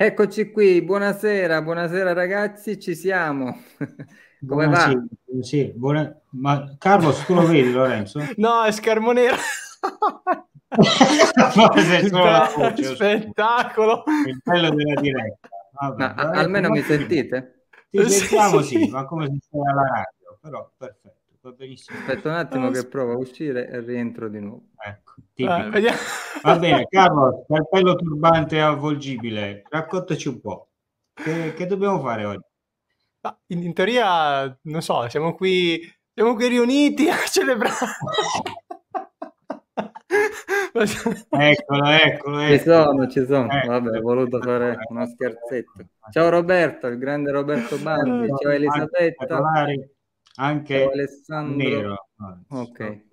Eccoci qui, buonasera, buonasera ragazzi, ci siamo. Come buonasera, va? Buonasera, buona... Ma Carlos, tu lo vedi Lorenzo? no, è schermo nero. Spettacolo! Il bello della diretta. Vabbè, ma, vabbè, almeno mi sentite? Ti sentiamo sì, sì, ma come se fosse alla radio, però perfetto va benissimo. Aspetta un attimo che provo a uscire e rientro di nuovo. Ecco, ah, va bene, Carlo, cartello turbante avvolgibile, raccontaci un po'. Che, che dobbiamo fare oggi? in, in, teoria, non so, siamo qui, siamo qui riuniti a celebrare. eccolo, eccolo, eccolo. Ci sono, ci sono. Ecco. Vabbè, ho voluto fare uno ecco. scherzetto. Ciao Roberto, il grande Roberto Bandi. Ciao Elisabetta anche Alessandro... Nero. Ok.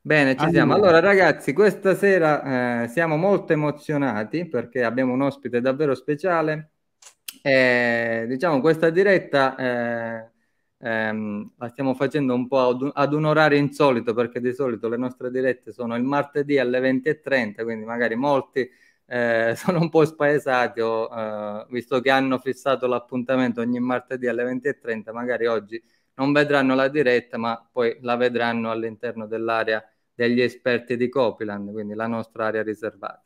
Bene, ci allora. siamo. Allora ragazzi, questa sera eh, siamo molto emozionati perché abbiamo un ospite davvero speciale. E, diciamo, questa diretta eh, ehm, la stiamo facendo un po' ad un, ad un, orario insolito perché di solito le nostre dirette sono il martedì alle 20.30, quindi magari molti eh, sono un po' spaesati o, eh, visto che hanno fissato l'appuntamento ogni martedì alle 20.30, magari oggi non vedranno la diretta, ma poi la vedranno all'interno dell'area degli esperti di Copiland, quindi la nostra area riservata.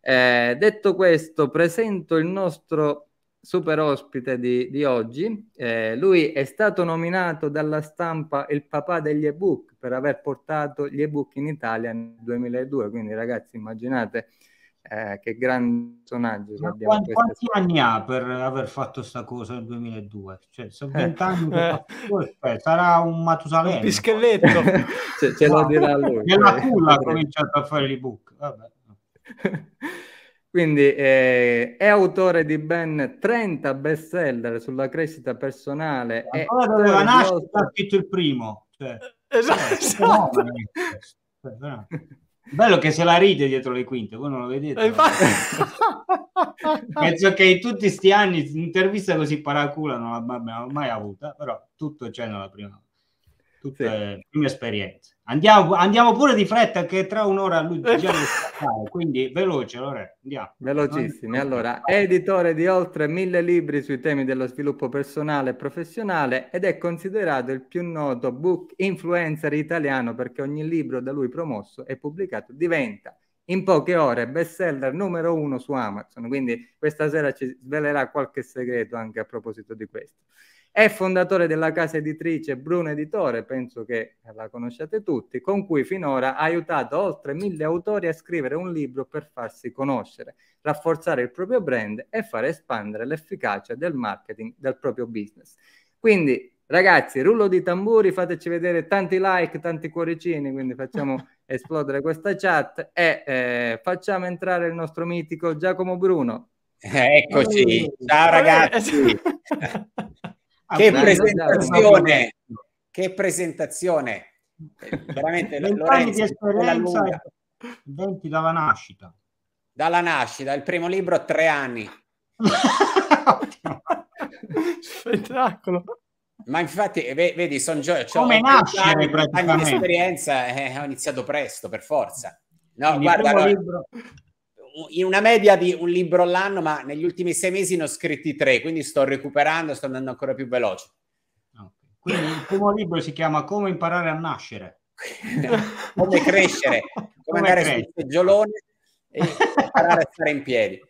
Eh, detto questo, presento il nostro super ospite di, di oggi. Eh, lui è stato nominato dalla stampa il papà degli ebook per aver portato gli ebook in Italia nel 2002, quindi ragazzi immaginate eh, che grande personaggio che abbiamo quanti, quanti anni ha per aver fatto questa cosa nel 2002 cioè sono eh. vent'anni eh. eh. sarà un Matusalemme un pischelletto cioè, ce no. lo dirà lui nella cioè, culla ha cominciato a fare l'ebook Vabbè. Quindi eh, è autore di ben 30 bestseller sulla crescita personale. Allora doveva curioso... nascere, ha scritto il primo. Cioè, eh, esatto. Cioè, esatto. Bello che se la ride dietro le quinte, voi non lo vedete. Eh, infatti... Penso che in tutti questi anni un'intervista così paracula non l'abbiamo mai avuta, però tutto c'è nella prima volta tutte eh, le prime esperienze. Andiamo, andiamo, pure di fretta che tra un'ora lui già lo quindi veloce Lore, andiamo. Velocissimi, allora, editore di oltre mille libri sui temi dello sviluppo personale e professionale ed è considerato il più noto book influencer italiano perché ogni libro da lui promosso e pubblicato diventa in poche ore bestseller numero uno su Amazon, quindi questa sera ci svelerà qualche segreto anche a proposito di questo. È fondatore della casa editrice Bruno Editore, penso che la conosciate tutti, con cui finora ha aiutato oltre mille autori a scrivere un libro per farsi conoscere, rafforzare il proprio brand e far espandere l'efficacia del marketing del proprio business. Quindi Ragazzi, rullo di tamburi, fateci vedere tanti like, tanti cuoricini, quindi facciamo esplodere questa chat e eh, facciamo entrare il nostro mitico Giacomo Bruno. Eccoci, ciao ragazzi. Che presentazione! Che eh, presentazione! Veramente, Lorenzo, 20 dalla nascita. Dalla nascita, il primo libro a tre anni. Spettacolo. Ma infatti, vedi, sono gioia. Cioè, Come nascere praticamente? L'esperienza eh, ho iniziato presto, per forza. No, Quindi guarda, allora, libro in una media di un libro all'anno, ma negli ultimi sei mesi ne ho scritti tre, quindi sto recuperando, sto andando ancora più veloce. Ah, quindi il primo libro si chiama Come imparare a nascere. come crescere, come, come andare crescere. sul seggiolone e imparare a stare in piedi.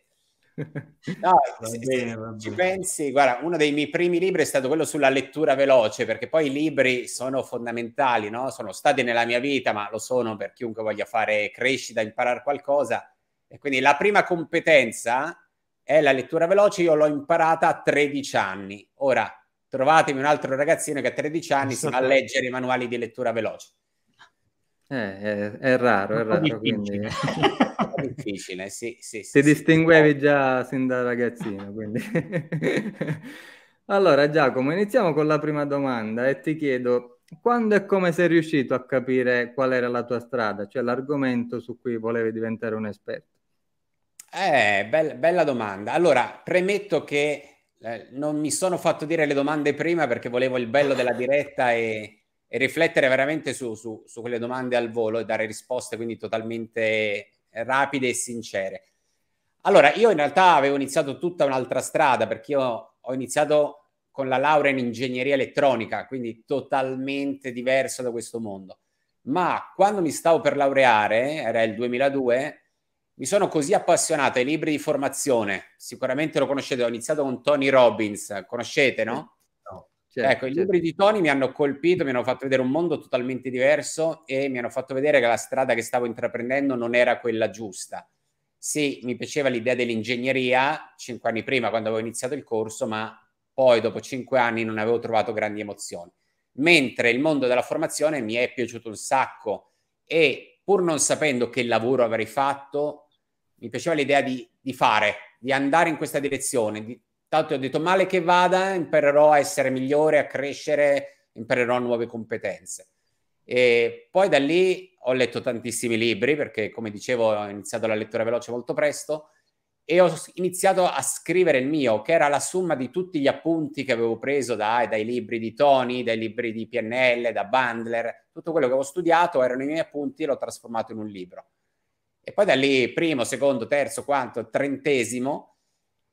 No, se, bene, ci pensi, guarda, uno dei miei primi libri è stato quello sulla lettura veloce, perché poi i libri sono fondamentali, no? sono stati nella mia vita, ma lo sono per chiunque voglia fare crescita, imparare qualcosa. E quindi la prima competenza è la lettura veloce, io l'ho imparata a 13 anni. Ora trovatemi un altro ragazzino che a 13 anni si va a leggere i manuali di lettura veloce. Eh, è, è, raro, è raro. Difficile. Quindi... difficile, sì, sì, sì. Ti sì, distinguevi sì. già sin da ragazzino, quindi... allora Giacomo, iniziamo con la prima domanda e ti chiedo quando e come sei riuscito a capire qual era la tua strada, cioè l'argomento su cui volevi diventare un esperto? Eh, bella, bella domanda. Allora, premetto che eh, non mi sono fatto dire le domande prima perché volevo il bello della diretta e, e riflettere veramente su, su, su, quelle domande al volo e dare risposte quindi totalmente rapide e sincere. Allora, io in realtà avevo iniziato tutta un'altra strada perché io ho iniziato con la laurea in ingegneria elettronica, quindi totalmente diverso da questo mondo. Ma quando mi stavo per laureare, era il 2002, mi sono così appassionato ai libri di formazione, sicuramente lo conoscete, ho iniziato con Tony Robbins, conoscete, no? no certo, ecco, certo. i libri di Tony mi hanno colpito, mi hanno fatto vedere un mondo totalmente diverso e mi hanno fatto vedere che la strada che stavo intraprendendo non era quella giusta. Sì, mi piaceva l'idea dell'ingegneria cinque anni prima, quando avevo iniziato il corso, ma poi dopo cinque anni non avevo trovato grandi emozioni. Mentre il mondo della formazione mi è piaciuto un sacco e pur non sapendo che lavoro avrei fatto, mi piaceva l'idea di, di, fare, di andare in questa direzione. Di, tanto ho detto male che vada, imparerò a essere migliore, a crescere, imparerò nuove competenze. E poi da lì ho letto tantissimi libri perché, come dicevo, ho iniziato la lettura veloce molto presto e ho iniziato a scrivere il mio, che era la somma di tutti gli appunti che avevo preso da, dai libri di Tony, dai libri di PNL, da Bandler, tutto quello che avevo studiato erano i miei appunti e l'ho trasformato in un libro e poi da lì primo, secondo, terzo, quarto, trentesimo,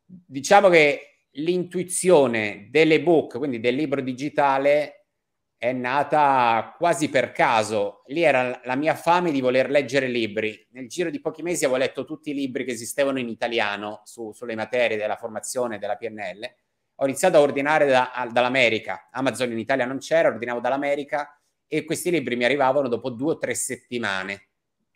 diciamo che l'intuizione dell'ebook, quindi del libro digitale, è nata quasi per caso. Lì era la mia fame di voler leggere libri. Nel giro di pochi mesi avevo letto tutti i libri che esistevano in italiano su, sulle materie della formazione della PNL. Ho iniziato a ordinare da, dall'America. Amazon in Italia non c'era, ordinavo dall'America e questi libri mi arrivavano dopo due o tre settimane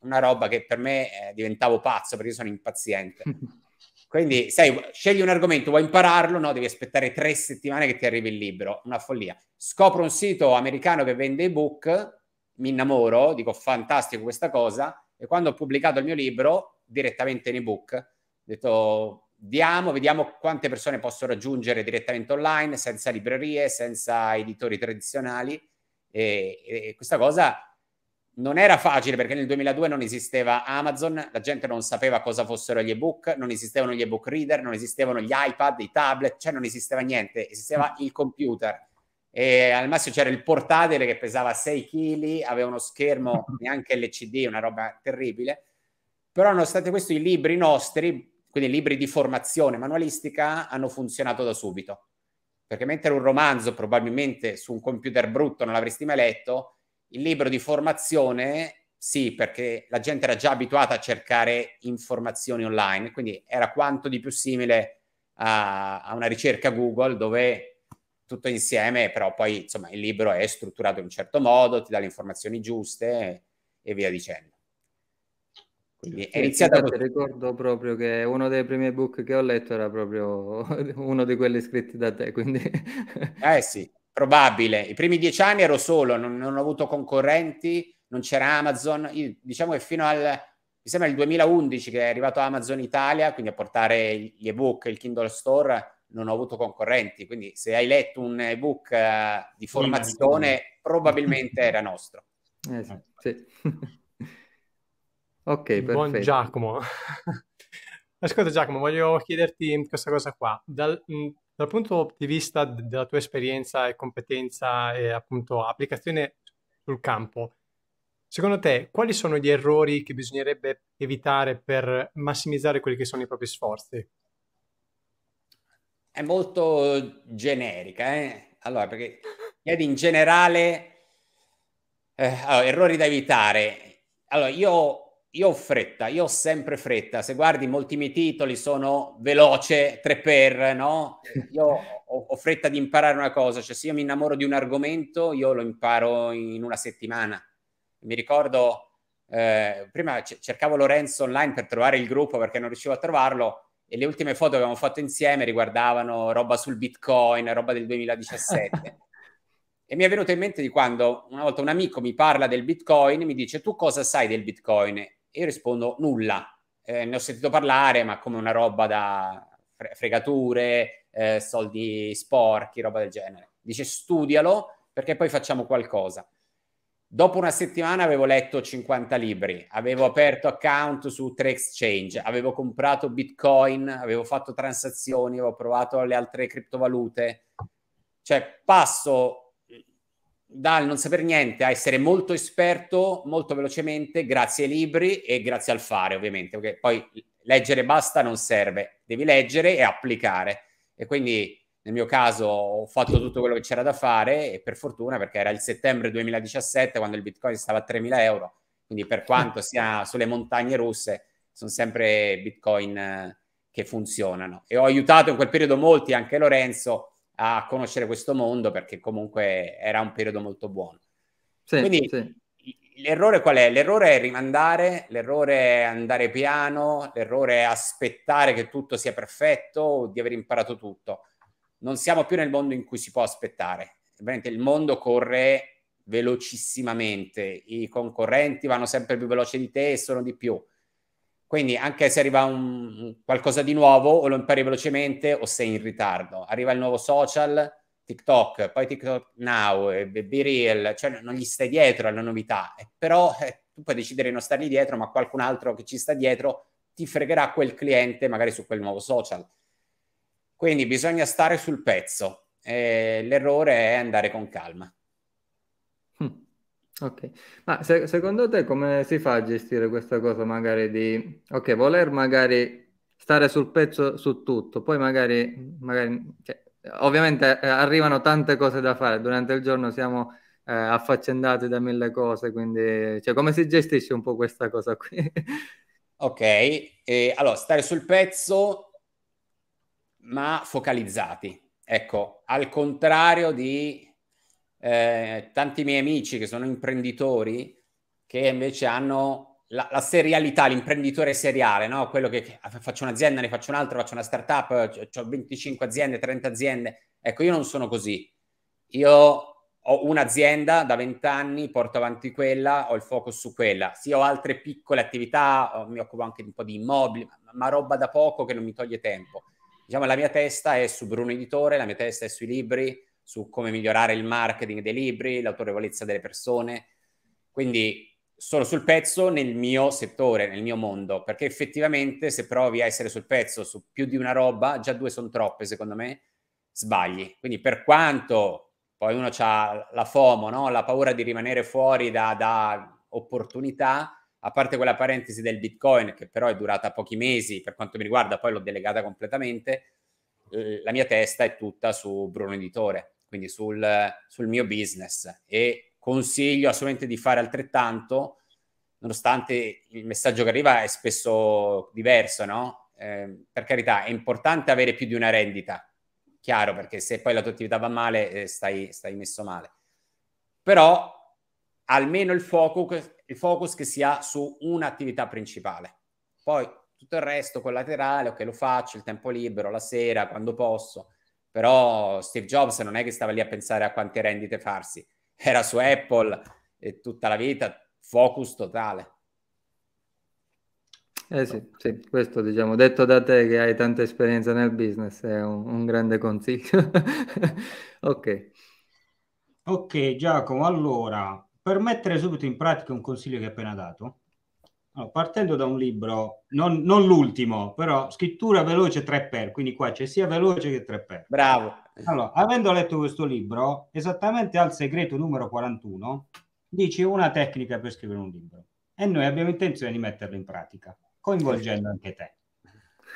una roba che per me eh, diventavo pazzo perché sono impaziente. Quindi, sai, scegli un argomento, vuoi impararlo, no? Devi aspettare tre settimane che ti arrivi il libro, una follia. Scopro un sito americano che vende ebook, mi innamoro, dico fantastico questa cosa, e quando ho pubblicato il mio libro, direttamente in ebook, ho detto diamo, vediamo quante persone posso raggiungere direttamente online, senza librerie, senza editori tradizionali, e, e questa cosa non era facile perché nel 2002 non esisteva Amazon, la gente non sapeva cosa fossero gli ebook, non esistevano gli ebook reader, non esistevano gli iPad, i tablet, cioè non esisteva niente, esisteva il computer. E al massimo c'era il portatile che pesava 6 kg, aveva uno schermo neanche LCD, una roba terribile. Però nonostante questo i libri nostri, quindi libri di formazione manualistica, hanno funzionato da subito. Perché mentre un romanzo probabilmente su un computer brutto non l'avresti mai letto, il libro di formazione, sì, perché la gente era già abituata a cercare informazioni online, quindi era quanto di più simile a, a una ricerca Google dove tutto insieme, però poi insomma il libro è strutturato in un certo modo, ti dà le informazioni giuste e, e via dicendo. Quindi è iniziato così. Ricordo proprio che uno dei primi book che ho letto era proprio uno di quelli scritti da te, quindi... Eh sì, Probabile. I primi dieci anni ero solo, non, non ho avuto concorrenti, non c'era Amazon. Io, diciamo che fino al, mi sembra il 2011 che è arrivato Amazon Italia, quindi a portare gli ebook, il Kindle Store, non ho avuto concorrenti. Quindi se hai letto un ebook uh, di formazione, sì, probabilmente era nostro. Eh, sì. ok, perfetto. Buon Giacomo. Ascolta Giacomo, voglio chiederti questa cosa qua. Dal, dal punto di vista della tua esperienza e competenza e appunto applicazione sul campo, secondo te quali sono gli errori che bisognerebbe evitare per massimizzare quelli che sono i propri sforzi? È molto generica, eh? Allora, perché chiedi in generale eh, allora, errori da evitare. Allora, io io ho fretta, io ho sempre fretta. Se guardi, molti miei titoli sono veloce, tre per, no? Io ho, ho, fretta di imparare una cosa, cioè se io mi innamoro di un argomento, io lo imparo in una settimana. Mi ricordo, eh, prima c- cercavo Lorenzo online per trovare il gruppo perché non riuscivo a trovarlo e le ultime foto che avevamo fatto insieme riguardavano roba sul Bitcoin, roba del 2017. E mi è venuto in mente di quando una volta un amico mi parla del Bitcoin, e mi dice tu cosa sai del Bitcoin? io rispondo nulla. Eh, ne ho sentito parlare, ma come una roba da fregature, eh, soldi sporchi, roba del genere. Dice studialo perché poi facciamo qualcosa. Dopo una settimana avevo letto 50 libri, avevo aperto account su tre exchange, avevo comprato bitcoin, avevo fatto transazioni, avevo provato le altre criptovalute. Cioè passo dal non saper niente a essere molto esperto molto velocemente grazie ai libri e grazie al fare ovviamente perché poi leggere basta non serve devi leggere e applicare e quindi nel mio caso ho fatto tutto quello che c'era da fare e per fortuna perché era il settembre 2017 quando il bitcoin stava a 3.000 euro quindi per quanto sia sulle montagne russe sono sempre bitcoin eh, che funzionano e ho aiutato in quel periodo molti anche Lorenzo a conoscere questo mondo perché comunque era un periodo molto buono. Sì, Quindi sì. l'errore qual è? L'errore è rimandare, l'errore è andare piano, l'errore è aspettare che tutto sia perfetto o di aver imparato tutto. Non siamo più nel mondo in cui si può aspettare. Ovviamente il mondo corre velocissimamente, i concorrenti vanno sempre più veloci di te e sono di più. Quindi anche se arriva un, qualcosa di nuovo o lo impari velocemente o sei in ritardo. Arriva il nuovo social, TikTok, poi TikTok Now, Be Real, cioè non gli stai dietro alla novità, eh, però eh, tu puoi decidere di non stargli dietro, ma qualcun altro che ci sta dietro ti fregherà quel cliente magari su quel nuovo social. Quindi bisogna stare sul pezzo. Eh, l'errore è andare con calma. Ok, ma se- secondo te come si fa a gestire questa cosa magari di, ok, voler magari stare sul pezzo su tutto, poi magari, magari cioè, ovviamente eh, arrivano tante cose da fare, durante il giorno siamo eh, affaccendati da mille cose, quindi cioè, come si gestisce un po' questa cosa qui? ok, eh, allora stare sul pezzo ma focalizzati, ecco, al contrario di eh, tanti miei amici che sono imprenditori che invece hanno la, la serialità, l'imprenditore seriale, no? quello che, che faccio un'azienda, ne faccio un'altra, faccio una startup, ho 25 aziende, 30 aziende. Ecco, io non sono così. Io ho un'azienda da 20 anni, porto avanti quella, ho il focus su quella. Sì, ho altre piccole attività, ho, mi occupo anche di un po' di immobili, ma, ma roba da poco che non mi toglie tempo. Diciamo, la mia testa è su Bruno Editore, la mia testa è sui libri, su come migliorare il marketing dei libri, l'autorevolezza delle persone. Quindi sono sul pezzo nel mio settore, nel mio mondo, perché effettivamente se provi a essere sul pezzo su più di una roba, già due sono troppe secondo me, sbagli. Quindi per quanto poi uno ha la FOMO, no? la paura di rimanere fuori da, da opportunità, a parte quella parentesi del Bitcoin che però è durata pochi mesi per quanto mi riguarda, poi l'ho delegata completamente, la mia testa è tutta su Bruno Editore quindi sul, sul mio business e consiglio assolutamente di fare altrettanto, nonostante il messaggio che arriva è spesso diverso, no? Eh, per carità, è importante avere più di una rendita, chiaro, perché se poi la tua attività va male, eh, stai, stai, messo male. Però almeno il focus, il focus che si ha su un'attività principale. Poi tutto il resto collaterale, ok, lo faccio il tempo libero, la sera, quando posso, però Steve Jobs non è che stava lì a pensare a quante rendite farsi, era su Apple e tutta la vita, focus totale. Eh sì, sì, questo diciamo, detto da te che hai tanta esperienza nel business, è un, un grande consiglio. ok. Ok Giacomo, allora, per mettere subito in pratica un consiglio che hai appena dato, partendo da un libro, non, non, l'ultimo, però scrittura veloce 3x, quindi qua c'è sia veloce che 3x. Bravo. Allora, avendo letto questo libro, esattamente al segreto numero 41, dice una tecnica per scrivere un libro e noi abbiamo intenzione di metterlo in pratica, coinvolgendo anche te.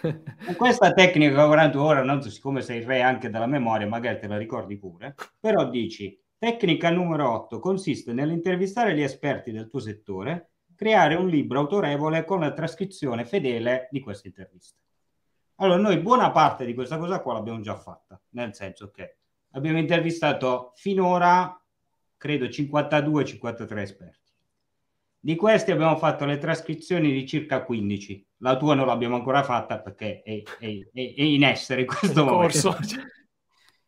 Con questa tecnica 41 ora, non so, siccome sei il re anche della memoria, magari te la ricordi pure, però dici, tecnica numero 8 consiste nell'intervistare gli esperti del tuo settore creare un libro autorevole con la trascrizione fedele di queste interviste. Allora, noi buona parte di questa cosa qua l'abbiamo già fatta, nel senso che abbiamo intervistato finora, credo, 52-53 esperti. Di questi abbiamo fatto le trascrizioni di circa 15. La tua non l'abbiamo ancora fatta perché è, è, è, è in essere in questo in corso.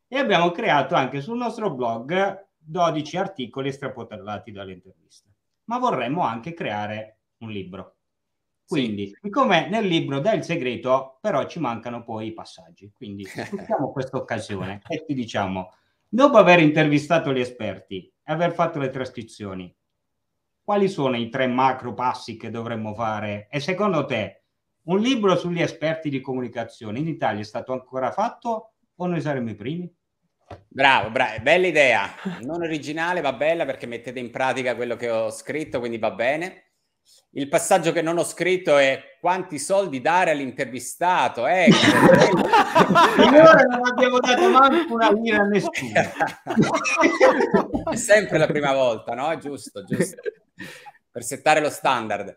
E abbiamo creato anche sul nostro blog 12 articoli estrapolati dalle interviste ma vorremmo anche creare un libro. Quindi, sì. siccome nel libro del segreto, però ci mancano poi i passaggi, quindi sfruttiamo questa occasione e ti diciamo, dopo aver intervistato gli esperti e aver fatto le trascrizioni, quali sono i tre macro passi che dovremmo fare? E secondo te, un libro sugli esperti di comunicazione in Italia è stato ancora fatto o noi saremmo i primi? Bravo, bravo, bella idea. Non originale, ma bella perché mettete in pratica quello che ho scritto, quindi va bene. Il passaggio che non ho scritto è quanti soldi dare all'intervistato. Ecco. Eh? Finora non abbiamo dato manco una lira a nessuno. è sempre la prima volta, no? Giusto, giusto. Per settare lo standard.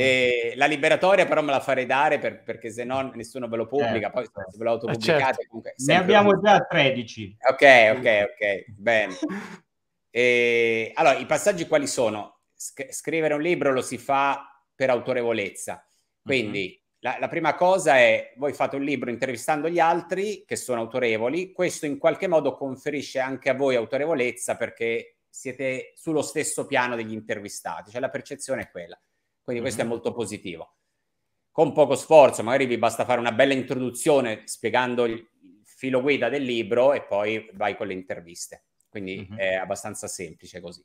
E la liberatoria però me la farei dare per, perché se no nessuno ve lo certo, pubblica, eh, poi se certo. ve lo eh, autopubblicate... Certo. Comunque, ne abbiamo già 13. Ok, ok, ok, bene. E, allora, i passaggi quali sono? Sc- scrivere un libro lo si fa per autorevolezza, quindi mm-hmm. la, la, prima cosa è voi fate un libro intervistando gli altri che sono autorevoli, questo in qualche modo conferisce anche a voi autorevolezza perché siete sullo stesso piano degli intervistati, cioè la percezione è quella. Quindi questo è mhm. molto positivo. Con poco sforzo, magari vi basta fare una bella introduzione spiegando il filo guida del libro e poi vai con le interviste. Quindi uh-huh. è abbastanza semplice così.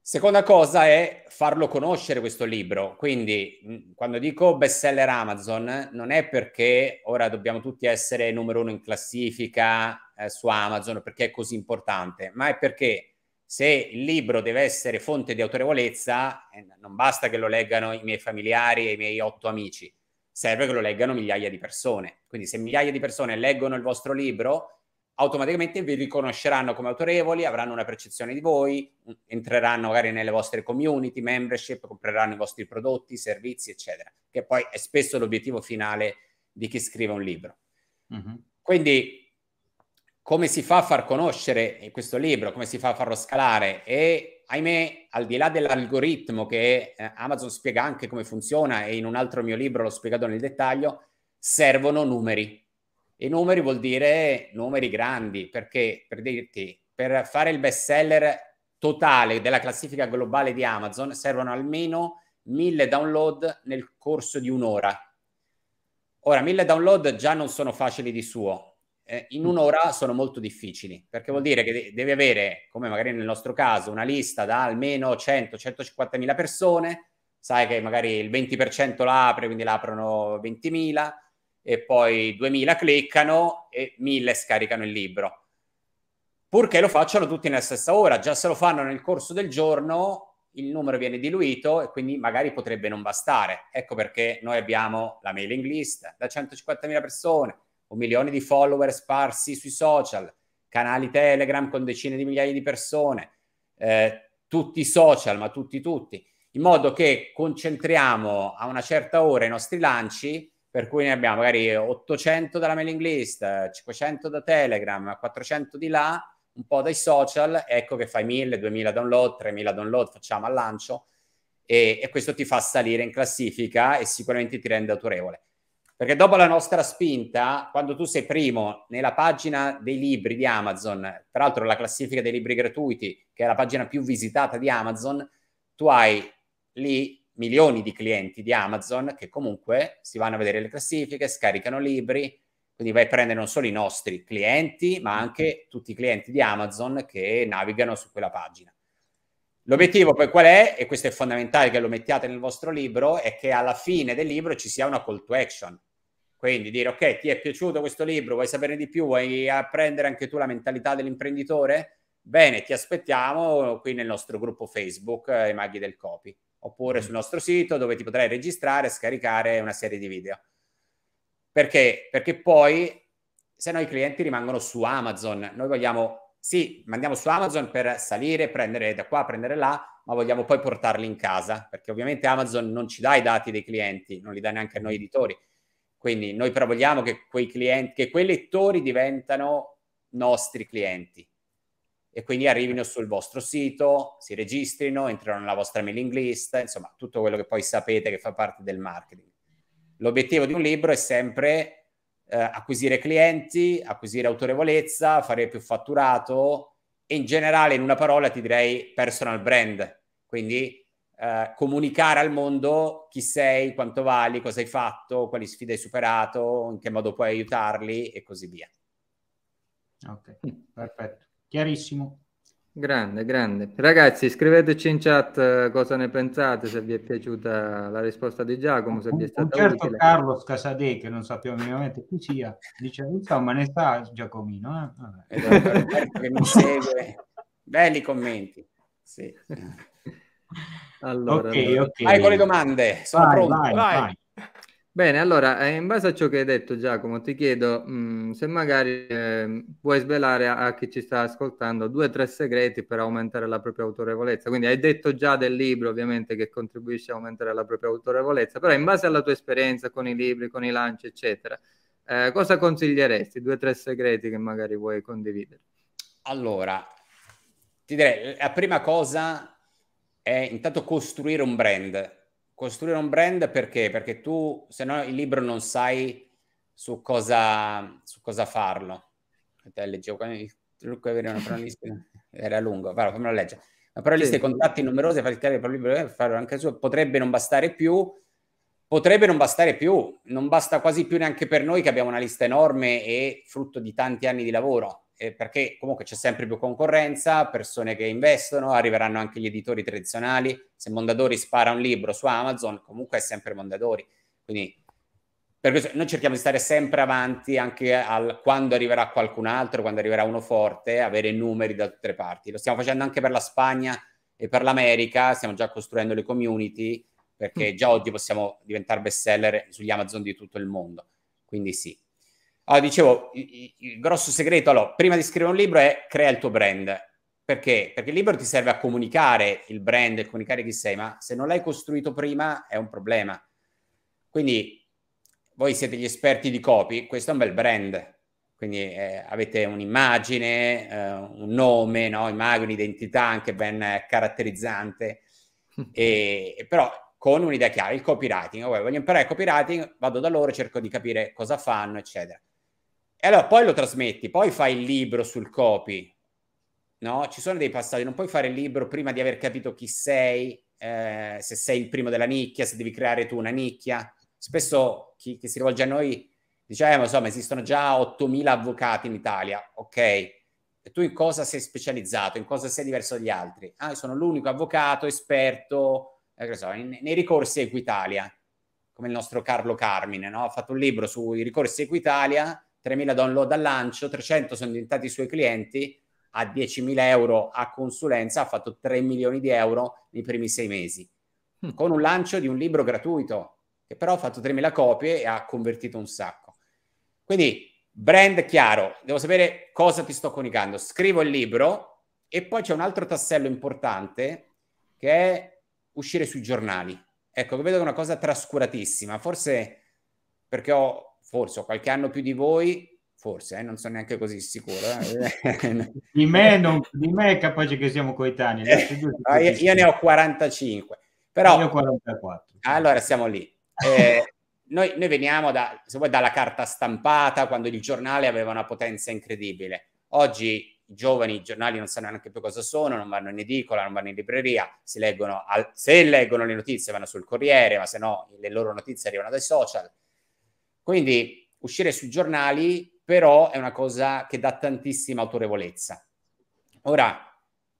Seconda cosa è farlo conoscere questo libro. Quindi mm, quando dico bestseller Amazon non è perché ora dobbiamo tutti essere numero uno in classifica eh, su Amazon perché è così importante, ma è perché se il libro deve essere fonte di autorevolezza, eh, non basta che lo leggano i miei familiari e i miei otto amici, serve che lo leggano migliaia di persone. Quindi se migliaia di persone leggono il vostro libro, automaticamente vi riconosceranno come autorevoli, avranno una percezione di voi, entreranno magari nelle vostre community, membership, compreranno i vostri prodotti, servizi, eccetera, che poi è spesso l'obiettivo finale di chi scrive un libro. Mm-hmm. Quindi come si fa a far conoscere questo libro, come si fa a farlo scalare e ahimè al di là dell'algoritmo che eh, Amazon spiega anche come funziona e in un altro mio libro l'ho spiegato nel dettaglio, servono numeri. E numeri vuol dire numeri grandi, perché per dirti, per fare il best seller totale della classifica globale di Amazon servono almeno 1000 download nel corso di un'ora. Ora, 1000 download già non sono facili di suo, eh, in mm. un'ora sono molto difficili, perché vuol dire che devi avere, come magari nel nostro caso, una lista da almeno 100-150 mila persone, sai che magari il 20% la apre, quindi la aprono 20.000, e poi 2.000 cliccano e 1.000 scaricano il libro. Purché lo facciano tutti nella stessa ora, già se lo fanno nel corso del giorno il numero viene diluito e quindi magari potrebbe non bastare. Ecco perché noi abbiamo la mailing list da 150.000 persone, un milione di follower sparsi sui social, canali Telegram con decine di migliaia di persone, eh, tutti i social, ma tutti tutti, in modo che concentriamo a una certa ora i nostri lanci, per cui ne abbiamo magari 800 dalla mailing list, 500 da Telegram, 400 di là, un po' dai social, ecco che fai 1000, 2000 download, 3000 download facciamo al lancio e, e questo ti fa salire in classifica e sicuramente ti rende autorevole. Perché dopo la nostra spinta, quando tu sei primo nella pagina dei libri di Amazon, tra l'altro la classifica dei libri gratuiti, che è la pagina più visitata di Amazon, tu hai lì milioni di clienti di Amazon che comunque si vanno a vedere le classifiche, scaricano libri, quindi vai a prendere non solo i nostri clienti, ma anche tutti i clienti di Amazon che navigano su quella pagina. L'obiettivo poi qual è? E questo è fondamentale che lo mettiate nel vostro libro, è che alla fine del libro ci sia una call to action, quindi dire ok, ti è piaciuto questo libro, vuoi sapere di più, vuoi apprendere anche tu la mentalità dell'imprenditore? Bene, ti aspettiamo qui nel nostro gruppo Facebook, eh, i maghi del copy, oppure mm. sul nostro sito dove ti potrai registrare e scaricare una serie di video. Perché? Perché poi, se no i clienti rimangono su Amazon, noi vogliamo, sì, mandiamo su Amazon per salire, prendere da qua, prendere là, ma vogliamo poi portarli in casa, perché ovviamente Amazon non ci dà i dati dei clienti, non li dà neanche a noi mm. editori quindi noi però vogliamo che quei clienti, che quei lettori diventano nostri clienti e quindi arrivino certo. sul vostro sito, si registrino, entrano nella vostra mailing list, insomma tutto quello che poi sapete che fa parte del marketing. L'obiettivo di un libro è sempre eh, acquisire clienti, acquisire autorevolezza, fare più fatturato e in generale in una parola ti direi personal brand, quindi eh, comunicare al mondo chi sei, quanto vali, cosa hai fatto, quali sfide hai superato, in che modo puoi aiutarli e così via. Ok, perfetto, chiarissimo. Grande, grande. Ragazzi, scriveteci in chat eh, cosa ne pensate, se vi è piaciuta la risposta di Giacomo, se vi è stata un certo utile. Carlos Casadei, che non sappiamo minimamente chi sia, dice, insomma, ne sa Giacomino. Eh? Vabbè. Esatto, che mi segue. Belli commenti. Sì. Allora, okay, allora. Okay. Vai con le domande, sono vai, pronto. Vai, vai. Bene, allora, eh, in base a ciò che hai detto Giacomo, ti chiedo mh, mm, se magari eh, puoi svelare a, a, chi ci sta ascoltando due o tre segreti per aumentare la propria autorevolezza. Quindi hai detto già del libro, ovviamente, che contribuisce a aumentare la propria autorevolezza, però in base alla tua esperienza con i libri, con i lanci, eccetera, eh, cosa consiglieresti? Due o tre segreti che magari vuoi condividere? Allora, ti direi, la prima cosa è intanto costruire un brand. Costruire un brand perché? Perché tu, se no, il libro non sai su cosa, su cosa farlo. leggevo quando era lungo, però fammelo leggere. La parolista sì. i contatti numerosi per libro, eh, farlo anche su, potrebbe non bastare più, potrebbe non bastare più, non basta quasi più neanche per noi che abbiamo una lista enorme e frutto di tanti anni di lavoro eh, perché comunque c'è sempre più concorrenza, persone che investono, arriveranno anche gli editori tradizionali. Se Mondadori spara un libro su Amazon, comunque è sempre Mondadori. Quindi per questo noi cerchiamo di stare sempre avanti anche al, quando arriverà qualcun altro, quando arriverà uno forte, avere numeri da tutte le parti. Lo stiamo facendo anche per la Spagna e per l'America, stiamo già costruendo le community perché mm. già oggi possiamo diventare best seller sugli Amazon di tutto il mondo. Quindi sì. Allora, dicevo, il, il grosso segreto, allora, prima di scrivere un libro è crea il tuo brand. Perché? Perché il libro ti serve a comunicare il brand, a comunicare chi sei, ma se non l'hai costruito prima è un problema. Quindi voi siete gli esperti di copy, questo è un bel brand, quindi eh, avete un'immagine, eh, un nome, no? Immagine, un'identità anche ben caratterizzante, e, e però con un'idea chiara, il copywriting. voglio imparare il copywriting, vado da loro, cerco di capire cosa fanno, eccetera. E allora poi lo trasmetti, poi fai il libro sul copy, no? Ci sono dei passaggi, non puoi fare il libro prima di aver capito chi sei, eh, se sei il primo della nicchia, se devi creare tu una nicchia. Spesso chi, chi si rivolge a noi dice, eh, ma insomma, esistono già 8.000 avvocati in Italia, ok? E tu in cosa sei specializzato, in cosa sei diverso dagli altri? Ah, sono l'unico avvocato esperto, eh, so, in, nei ricorsi Equitalia, come il nostro Carlo Carmine, no? Ha fatto un libro sui ricorsi Equitalia 3.000 download al lancio, 300 sono diventati i suoi clienti, a 10.000 euro a consulenza ha fatto 3 milioni di euro nei primi sei mesi, mm. con un lancio di un libro gratuito, che però ha fatto 3.000 copie e ha convertito un sacco. Quindi, brand chiaro, devo sapere cosa ti sto comunicando. Scrivo il libro e poi c'è un altro tassello importante che è uscire sui giornali. Ecco, vedo che è una cosa trascuratissima, forse perché ho forse ho qualche anno più di voi, forse, eh, non sono neanche così sicuro. Eh. di, me non, di me è capace che siamo coetanei. Eh, no, io, io, ne ho 45, però... Io 44. Allora siamo lì. Eh, noi, noi, veniamo da, vuoi, dalla carta stampata, quando il giornale aveva una potenza incredibile. Oggi i giovani, i giornali non sanno neanche più cosa sono, non vanno in edicola, non vanno in libreria, si leggono al, se leggono le notizie vanno sul Corriere, ma se no le loro notizie arrivano dai social quindi uscire sui giornali però è una cosa che dà tantissima autorevolezza. Ora,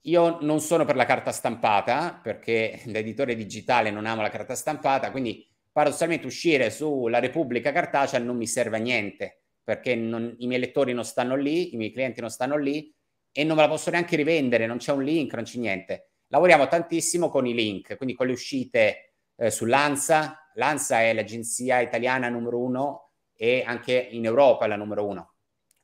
io non sono per la carta stampata, perché l'editore digitale non amo la carta stampata, quindi paradossalmente uscire sulla Repubblica cartacea non mi serve a niente, perché non, i miei lettori non stanno lì, i miei clienti non stanno lì e non me la posso neanche rivendere, non c'è un link, non c'è niente. Lavoriamo tantissimo con i link, quindi con le uscite eh, sull'ANSA. L'ANSA è l'agenzia italiana numero uno e anche in Europa la numero uno.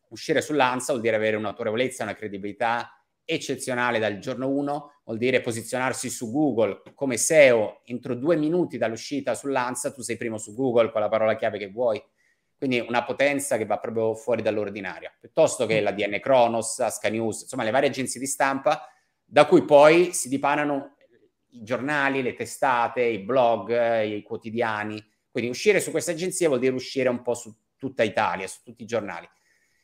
Uscire sull'ANSA vuol dire avere un'autorevolezza, una credibilità eccezionale dal giorno uno, vuol dire posizionarsi su Google come SEO entro due minuti dall'uscita sull'ANSA, tu sei primo su Google con la parola chiave che vuoi. Quindi una potenza che va proprio fuori dall'ordinario, piuttosto che mm. la DN Kronos, Sky News, insomma le varie agenzie di stampa, da cui poi si dipanano i giornali, le testate, i blog, eh, i quotidiani. Quindi uscire su queste agenzie vuol dire uscire un po' su tutta Italia, su tutti i giornali.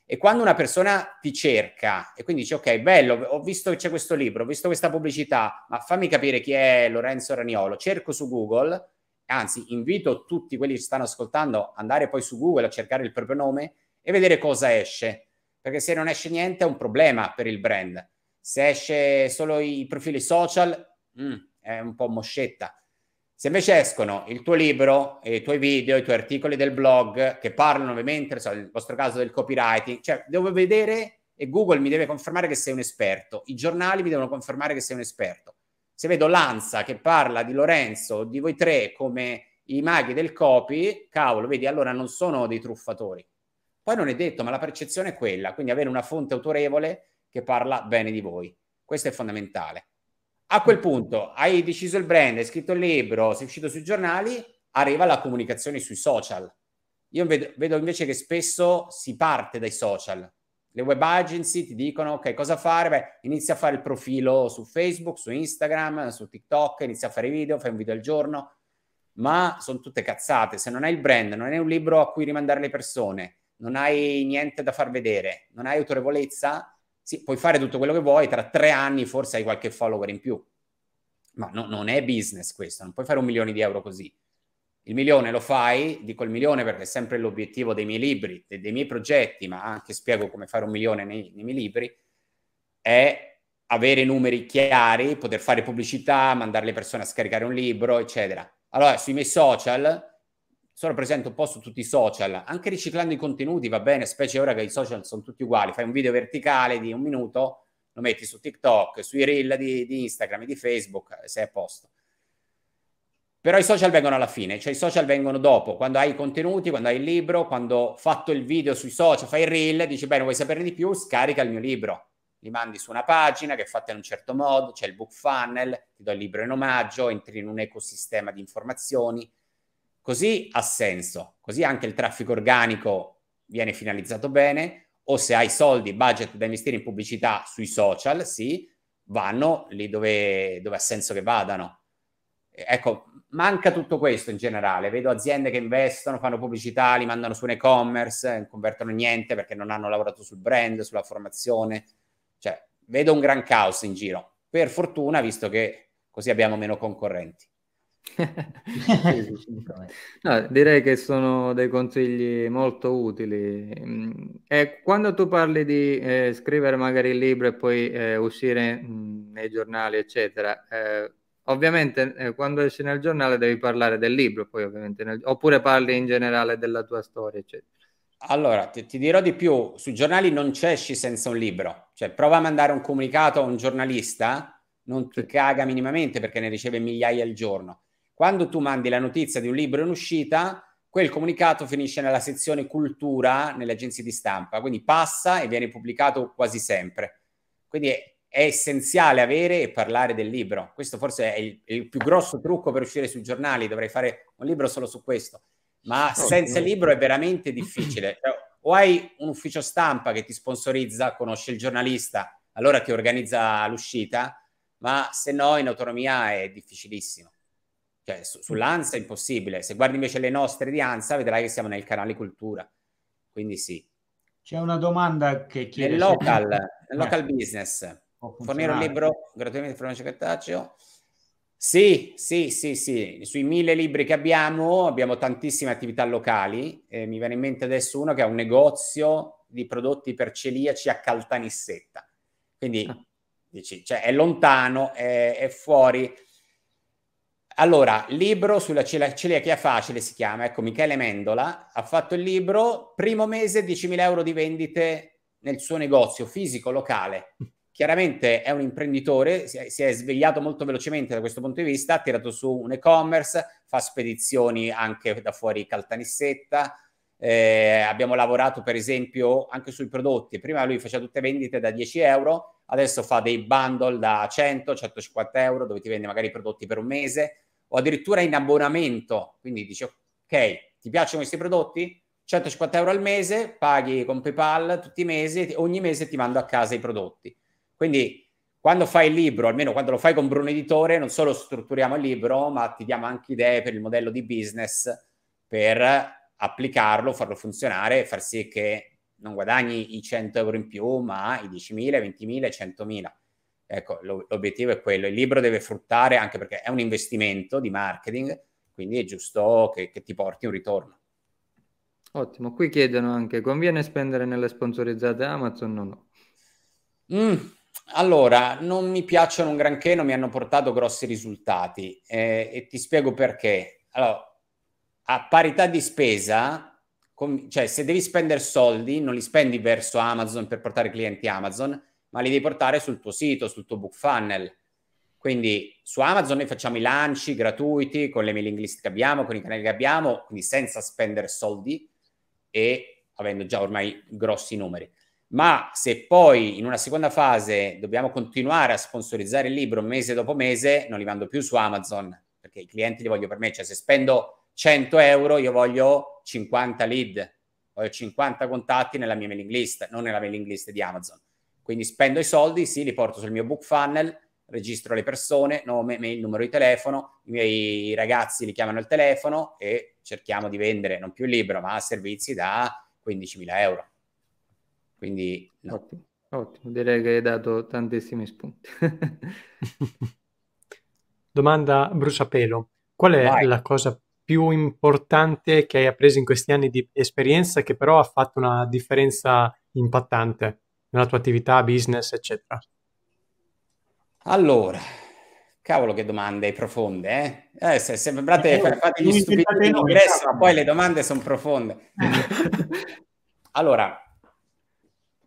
E quando una persona ti cerca e quindi dice ok, bello, ho visto che c'è questo libro, ho visto questa pubblicità, ma fammi capire chi è Lorenzo Raniolo, cerco su Google, anzi invito tutti quelli che stanno ascoltando ad andare poi su Google a cercare il proprio nome e vedere cosa esce, perché se non esce niente è un problema per il brand. Se esce solo i profili social, mh, mm, è un po' moscetta. Se invece escono il tuo libro, i tuoi video, i tuoi articoli del blog che parlano ovviamente, so, nel vostro caso del copywriting, cioè devo vedere e Google mi deve confermare che sei un esperto, i giornali mi devono confermare che sei un esperto. Se vedo Lanza che parla di Lorenzo, di voi tre come i maghi del copy, cavolo, vedi, allora non sono dei truffatori. Poi non è detto, ma la percezione è quella, quindi avere una fonte autorevole che parla bene di voi. Questo è fondamentale. A quel punto hai deciso il brand, hai scritto il libro, sei uscito sui giornali, arriva la comunicazione sui social. Io vedo, vedo invece che spesso si parte dai social. Le web agency ti dicono, ok, cosa fare? Beh, inizia a fare il profilo su Facebook, su Instagram, su TikTok, inizia a fare video, fai un video al giorno, ma sono tutte cazzate. Se non hai il brand, non hai un libro a cui rimandare le persone, non hai niente da far vedere, non hai autorevolezza, sì, puoi fare tutto quello che vuoi, tra tre anni forse hai qualche follower in più. Ma no, non è business questo, non puoi fare un milione di euro così. Il milione lo fai, dico il milione perché è sempre l'obiettivo dei miei libri, dei, dei miei progetti, ma anche spiego come fare un milione nei, nei miei libri, è avere numeri chiari, poter fare pubblicità, mandare le persone a scaricare un libro, eccetera. Allora, sui miei social sono presente un po' su tutti i social, anche riciclando i contenuti va bene, specie ora che i social sono tutti uguali, fai un video verticale di un minuto, lo metti su TikTok, sui reel di, di Instagram e di Facebook, sei a posto. Però i social vengono alla fine, cioè i social vengono dopo, quando hai i contenuti, quando hai il libro, quando ho fatto il video sui social, fai il reel, dici bene, vuoi sapere di più, scarica il mio libro. Li mandi su una pagina che è fatta in un certo modo, c'è il book funnel, ti do il libro in omaggio, entri in un ecosistema di informazioni, Così ha senso, così anche il traffico organico viene finalizzato bene o se hai soldi, budget da investire in pubblicità sui social, sì, vanno lì dove, dove ha senso che vadano. Ecco, manca tutto questo in generale. Vedo aziende che investono, fanno pubblicità, li mandano su un e-commerce, non convertono niente perché non hanno lavorato sul brand, sulla formazione. Cioè, vedo un gran caos in giro. Per fortuna, visto che così abbiamo meno concorrenti. no, direi che sono dei consigli molto utili. Mm, e quando tu parli di eh, scrivere magari il libro e poi eh, uscire mm, nei giornali, eccetera, eh, ovviamente eh, quando esci nel giornale devi parlare del libro, poi ovviamente nel... oppure parli in generale della tua storia, eccetera. Allora, ti, ti, dirò di più, sui giornali non esci senza un libro, cioè prova a mandare un comunicato a un giornalista, non ti caga minimamente perché ne riceve migliaia al giorno quando tu mandi la notizia di un libro in uscita, quel comunicato finisce nella sezione cultura nelle agenzie di stampa, quindi passa e viene pubblicato quasi sempre. Quindi è, è essenziale avere e parlare del libro. Questo forse è il, il, più grosso trucco per uscire sui giornali, dovrei fare un libro solo su questo. Ma senza il libro è veramente difficile. Cioè, o hai un ufficio stampa che ti sponsorizza, conosce il giornalista, allora ti organizza l'uscita, ma se no in autonomia è difficilissimo. Cioè, su, mm. sull'ANSA è impossibile. Se guardi invece le nostre di ANSA, vedrai che siamo nel canale cultura. Quindi sì. C'è una domanda che chiede... Nel local, se... nel local eh, business. Fornire un libro gratuitamente Francio Cartaceo? Sì, sì, sì, sì. Sui mille libri che abbiamo, abbiamo tantissime attività locali. Eh, mi viene in mente adesso uno che ha un negozio di prodotti per celiaci a Caltanissetta. Quindi, ah. cioè, è lontano, è, è fuori allora, libro sulla cel- celiachia facile si chiama, ecco Michele Mendola ha fatto il libro, primo mese 10.000 euro di vendite nel suo negozio fisico locale. Chiaramente è un imprenditore, si è, si è svegliato molto velocemente da questo punto di vista, ha tirato su un e-commerce, fa spedizioni anche da fuori Caltanissetta, eh, abbiamo lavorato per esempio anche sui prodotti, prima lui faceva tutte vendite da 10 euro, adesso fa dei bundle da 100, 150 euro dove ti vende magari i prodotti per un mese, o addirittura in abbonamento, quindi dici ok, ti piacciono questi prodotti? 150 euro al mese, paghi con PayPal tutti i mesi, ogni mese ti mando a casa i prodotti. Quindi quando fai il libro, almeno quando lo fai con Bruno Editore, non solo strutturiamo il libro, ma ti diamo anche idee per il modello di business per applicarlo, farlo funzionare e far sì che non guadagni i 100 euro in più, ma i 10.000, 20.000, 100.000. Ecco, l'obiettivo è quello. Il libro deve fruttare anche perché è un investimento di marketing, quindi è giusto che, che ti porti un ritorno. Ottimo, qui chiedono anche, conviene spendere nelle sponsorizzate Amazon o no? Mm, allora, non mi piacciono un granché, non mi hanno portato grossi risultati eh, e ti spiego perché. Allora, a parità di spesa, com- cioè se devi spendere soldi, non li spendi verso Amazon per portare clienti Amazon, ma li devi portare sul tuo sito, sul tuo book funnel. Quindi su Amazon noi facciamo i lanci gratuiti con le mailing list che abbiamo, con i canali che abbiamo, quindi senza spendere soldi e avendo già ormai grossi numeri. Ma se poi in una seconda fase dobbiamo continuare a sponsorizzare il libro mese dopo mese, non li mando più su Amazon perché i clienti li voglio per me, cioè se spendo 100 euro io voglio 50 lead, voglio 50 contatti nella mia mailing list, non nella mailing list di Amazon. Quindi spendo i soldi, sì, li porto sul mio book funnel, registro le persone, nome, mail, numero di telefono, i miei ragazzi li chiamano al telefono e cerchiamo di vendere non più il libro, ma servizi da 15.000 euro. Quindi no. ottimo, ottimo, direi che hai dato tantissimi spunti. Domanda bruciapelo, qual è Vai. la cosa più importante che hai appreso in questi anni di esperienza che però ha fatto una differenza impattante? nella tua attività, business, eccetera? Allora, cavolo che domande profonde, eh? eh se sembrate, eh, fate gli stupidi in ingresso, ma poi le domande sono profonde. allora,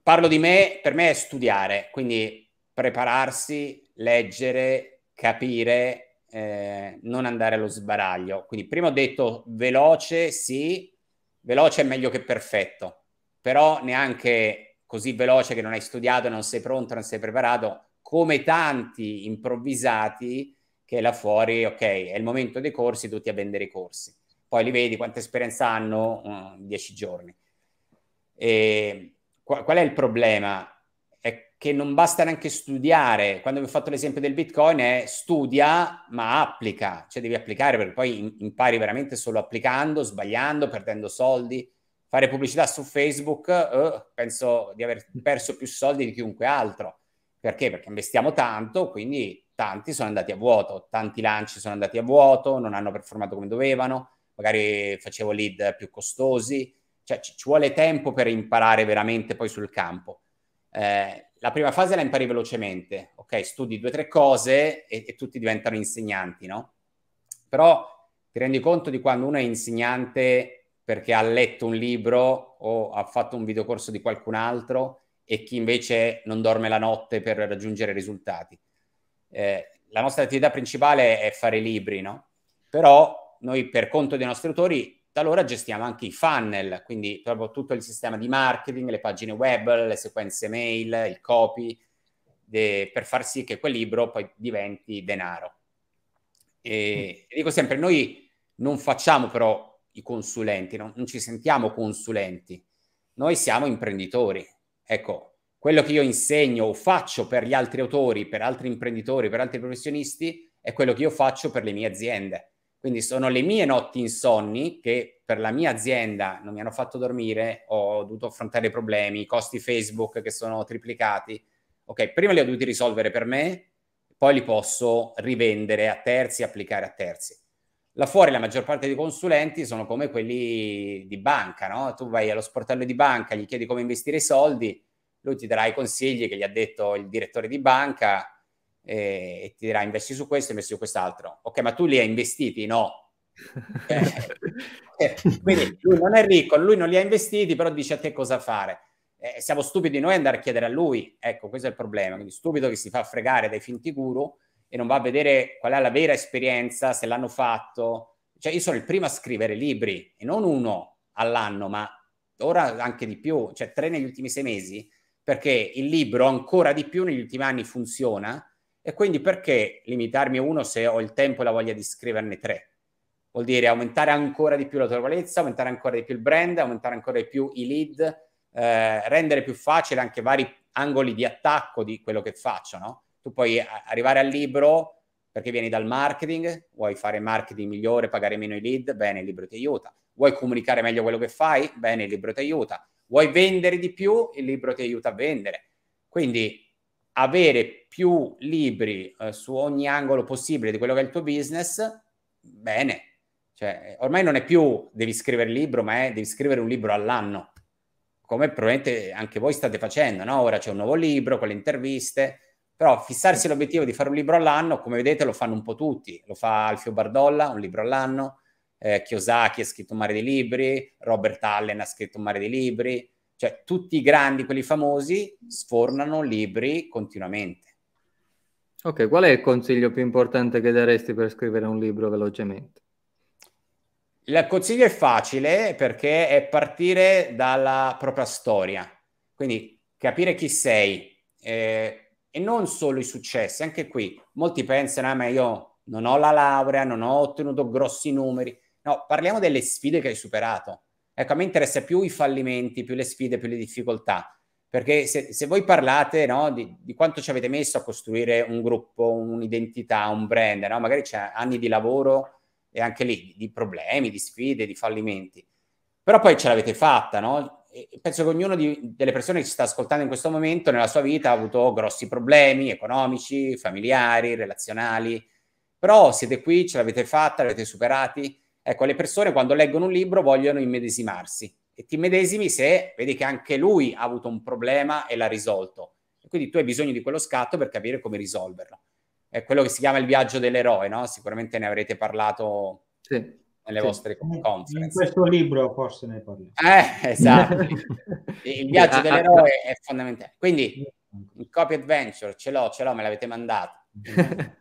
parlo di me, per me è studiare, quindi prepararsi, leggere, capire, eh, non andare allo sbaraglio. Quindi prima ho detto veloce, sì, veloce è meglio che perfetto, però neanche così veloce che non hai studiato, non sei pronto, non sei preparato, come tanti improvvisati che là fuori, ok, è il momento dei corsi, tutti a vendere i corsi. Poi li vedi quanta esperienza hanno, in mm, dieci giorni. E qual è il problema? È che non basta neanche studiare. Quando vi ho fatto l'esempio del Bitcoin è studia ma applica, cioè devi applicare perché poi impari veramente solo applicando, sbagliando, perdendo soldi fare pubblicità su Facebook, eh, penso di aver perso più soldi di chiunque altro. Perché? Perché investiamo tanto, quindi tanti sono andati a vuoto, tanti lanci sono andati a vuoto, non hanno performato come dovevano, magari facevo lead più costosi, cioè ci, ci vuole tempo per imparare veramente poi sul campo. Eh, la prima fase la impari velocemente, ok? Studi due o tre cose e, e tutti diventano insegnanti, no? Però ti rendi conto di quando uno è insegnante perché ha letto un libro o ha fatto un videocorso di qualcun altro e chi invece non dorme la notte per raggiungere risultati. Eh, la nostra attività principale è fare libri, no? Però noi per conto dei nostri autori talora gestiamo anche i funnel, quindi proprio tutto il sistema di marketing, le pagine web, le sequenze mail, il copy, de- per far sì che quel libro poi diventi denaro. E, mm. dico sempre, noi non facciamo però i consulenti, no? non ci sentiamo consulenti, noi siamo imprenditori. Ecco, quello che io insegno o faccio per gli altri autori, per altri imprenditori, per altri professionisti, è quello che io faccio per le mie aziende. Quindi sono le mie notti insonni che per la mia azienda non mi hanno fatto dormire, ho dovuto affrontare i problemi, i costi Facebook che sono triplicati. Ok, prima li ho dovuti risolvere per me, poi li posso rivendere a terzi, applicare a terzi. Là fuori la maggior parte dei consulenti sono come quelli di banca, no? Tu vai allo sportello di banca, gli chiedi come investire i soldi, lui ti darà i consigli che gli ha detto il direttore di banca eh, e ti dirà investi su questo, investi su quest'altro. Ok, ma tu li hai investiti? No. Eh, eh, quindi lui non è ricco, lui non li ha investiti, però dice a te cosa fare. Eh, siamo stupidi noi andare a chiedere a lui. Ecco, questo è il problema. Quindi stupido che si fa fregare dai finti guru e non va a vedere qual è la vera esperienza, se l'hanno fatto. Cioè io sono il primo a scrivere libri e non uno all'anno, ma ora anche di più, cioè tre negli ultimi sei mesi, perché il libro ancora di più negli ultimi anni funziona e quindi perché limitarmi a uno se ho il tempo e la voglia di scriverne tre? Vuol dire aumentare ancora di più l'autorevolezza, aumentare ancora di più il brand, aumentare ancora di più i lead, eh, rendere più facile anche vari angoli di attacco di quello che faccio, no? tu puoi arrivare al libro perché vieni dal marketing, vuoi fare marketing migliore, pagare meno i lead, bene, il libro ti aiuta. Vuoi comunicare meglio quello che fai, bene, il libro ti aiuta. Vuoi vendere di più, il libro ti aiuta a vendere. Quindi avere più libri eh, su ogni angolo possibile di quello che è il tuo business, bene. Cioè, ormai non è più devi scrivere il libro, ma è devi scrivere un libro all'anno, come probabilmente anche voi state facendo, no? Ora c'è un nuovo libro con le interviste, però fissarsi l'obiettivo di fare un libro all'anno, come vedete lo fanno un po' tutti, lo fa Alfio Bardolla, un libro all'anno, eh, Kiyosaki ha scritto un mare di libri, Robert Allen ha scritto un mare di libri, cioè tutti i grandi, quelli famosi, sfornano libri continuamente. Ok, qual è il consiglio più importante che daresti per scrivere un libro velocemente? Il consiglio è facile perché è partire dalla propria storia, quindi capire chi sei, eh, e non solo i successi, anche qui molti pensano, ah, ma io non ho la laurea, non ho ottenuto grossi numeri. No, parliamo delle sfide che hai superato. Ecco, a me interessa più i fallimenti, più le sfide, più le difficoltà. Perché se, se voi parlate no, di, di, quanto ci avete messo a costruire un gruppo, un'identità, un brand, no? magari c'è anni di lavoro e anche lì di problemi, di sfide, di fallimenti. Però poi ce l'avete fatta, no? penso che ognuno di, delle persone che ci sta ascoltando in questo momento nella sua vita ha avuto grossi problemi economici, familiari, relazionali, però siete qui, ce l'avete fatta, l'avete superati. Ecco, le persone quando leggono un libro vogliono immedesimarsi e ti immedesimi se vedi che anche lui ha avuto un problema e l'ha risolto. E quindi tu hai bisogno di quello scatto per capire come risolverlo. È quello che si chiama il viaggio dell'eroe, no? Sicuramente ne avrete parlato sì nelle sì. vostre conferenze. In questo libro forse ne parliamo. Eh, esatto. Il viaggio ah, ah, dell'eroe è fondamentale. Quindi il copy adventure ce l'ho, ce l'ho, me l'avete mandato.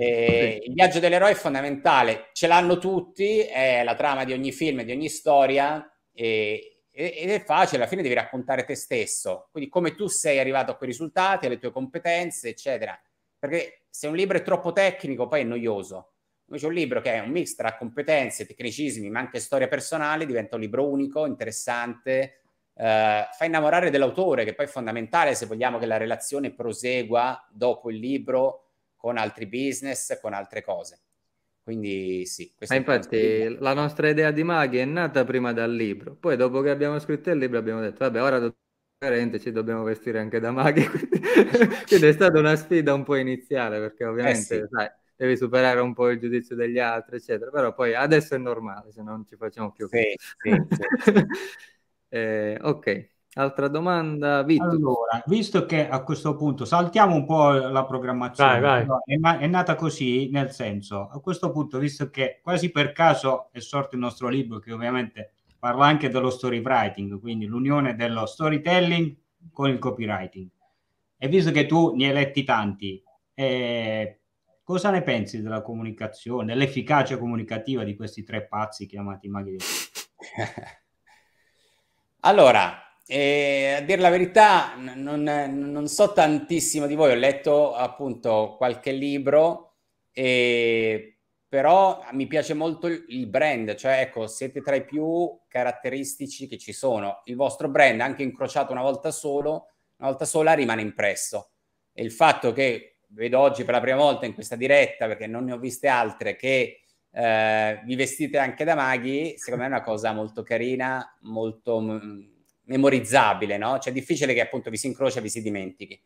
Eh, il viaggio dell'eroe è fondamentale, ce l'hanno tutti, è la trama di ogni film, di ogni storia e, ed è facile, alla fine devi raccontare te stesso, quindi come tu sei arrivato a quei risultati, alle tue competenze, eccetera. Perché se un libro è troppo tecnico, poi è noioso. Invece un libro che è un mix tra competenze, tecnicismi, ma anche storia personale, diventa un libro unico, interessante, eh, fa innamorare dell'autore, che poi è fondamentale se vogliamo che la relazione prosegua dopo il libro con altri business, con altre cose. Quindi sì. Ma infatti la nostra idea di maghi è nata prima dal libro, poi dopo che abbiamo scritto il libro abbiamo detto, vabbè, ora dobbiamo ci dobbiamo vestire anche da maghi, quindi, quindi è stata una sfida un po' iniziale, perché ovviamente, eh sì. sai, devi superare un po' il giudizio degli altri, eccetera. Però poi adesso è normale, se non ci facciamo più. Sì, sì, sì. eh, ok. Altra domanda, Vito. Allora, visto che a questo punto saltiamo un po' la programmazione, vai, vai. è, nata così, nel senso, a questo punto, visto che quasi per caso è sorto il nostro libro, che ovviamente parla anche dello story writing, quindi l'unione dello storytelling con il copywriting, e visto che tu ne hai letti tanti, eh, Cosa ne pensi della comunicazione, dell'efficacia comunicativa di questi tre pazzi chiamati maghi? allora, eh, a dire la verità, non, non, so tantissimo di voi, ho letto appunto qualche libro, eh, però mi piace molto il brand, cioè ecco, siete tra i più caratteristici che ci sono. Il vostro brand, anche incrociato una volta solo, una volta sola, rimane impresso. E il fatto che vedo oggi per la prima volta in questa diretta, perché non ne ho viste altre, che eh, vi vestite anche da maghi, secondo me è una cosa molto carina, molto m- mm, memorizzabile, no? Cioè è difficile che appunto vi si incrocia e vi si dimentichi.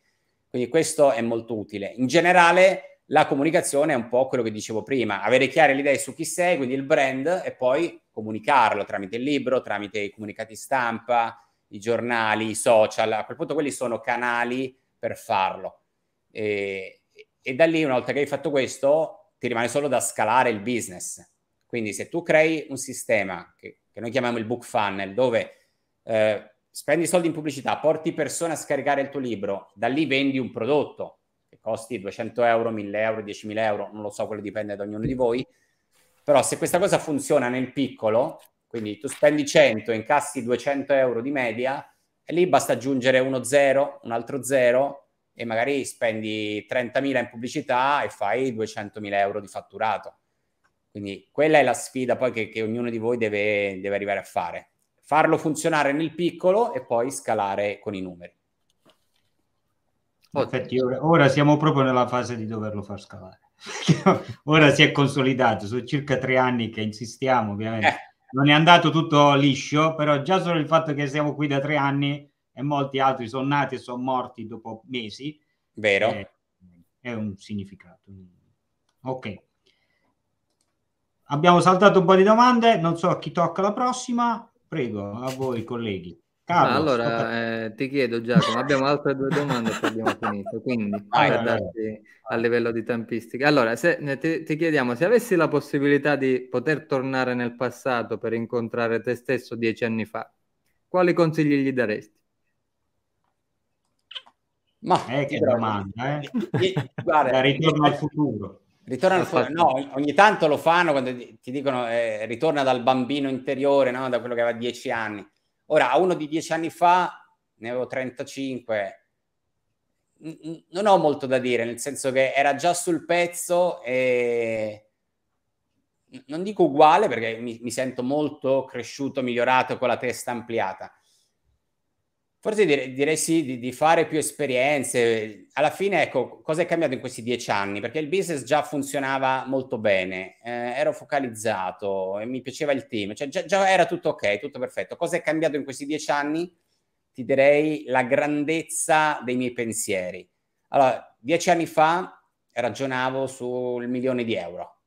Quindi questo è molto utile. In generale la comunicazione è un po' quello che dicevo prima, avere chiare le idee su chi sei, quindi il brand, e poi comunicarlo tramite il libro, tramite i comunicati stampa, i giornali, i social. A quel punto quelli sono canali per farlo. E, e da lì, una volta che hai fatto questo, ti rimane solo da scalare il business. Quindi se tu crei un sistema che, che noi chiamiamo il book funnel, dove eh, spendi soldi in pubblicità, porti persone a scaricare il tuo libro, da lì vendi un prodotto che costi 200 euro, 1000 euro, 10.000 euro, non lo so, quello dipende da ognuno di voi, però se questa cosa funziona nel piccolo, quindi tu spendi 100, incassi 200 euro di media, e lì basta aggiungere uno zero, un altro zero, e magari spendi 30.000 in pubblicità e fai 200.000 euro di fatturato. Quindi quella è la sfida poi che, che ognuno di voi deve, deve arrivare a fare. Farlo funzionare nel piccolo e poi scalare con i numeri. In effetti, ora, ora, siamo proprio nella fase di doverlo far scalare. ora si è consolidato, sono circa tre anni che insistiamo, ovviamente. Eh. Non è andato tutto liscio, però già solo il fatto che siamo qui da tre anni e molti altri sono nati e sono morti dopo mesi. Vero. È, eh, è un significato. Ok. Abbiamo saltato un po' di domande, non so a chi tocca la prossima, prego, a voi colleghi. Ah, Carlo, allora eh, ti chiedo Giacomo, abbiamo altre due domande e abbiamo finito, quindi ah, per darti a livello di tempistica. Allora, se, ti, ti, chiediamo se avessi la possibilità di poter tornare nel passato per incontrare te stesso dieci anni fa, quali consigli gli daresti? Ma eh, che però, domanda, eh? eh guarda, ritorno eh, al futuro. Ritorno al futuro. No, ogni tanto lo fanno quando ti dicono eh, ritorna dal bambino interiore, no? da quello che aveva dieci anni. Ora, a uno di dieci anni fa, ne avevo 35, n- non ho molto da dire, nel senso che era già sul pezzo e non dico uguale perché mi, mi sento molto cresciuto, migliorato, con la testa ampliata Forse dire, direi sì, di, di, fare più esperienze. Alla fine, ecco, cosa è cambiato in questi dieci anni? Perché il business già funzionava molto bene, eh, ero focalizzato e mi piaceva il team, cioè già, già, era tutto ok, tutto perfetto. Cosa è cambiato in questi dieci anni? Ti direi la grandezza dei miei pensieri. Allora, dieci anni fa ragionavo sul milione di euro.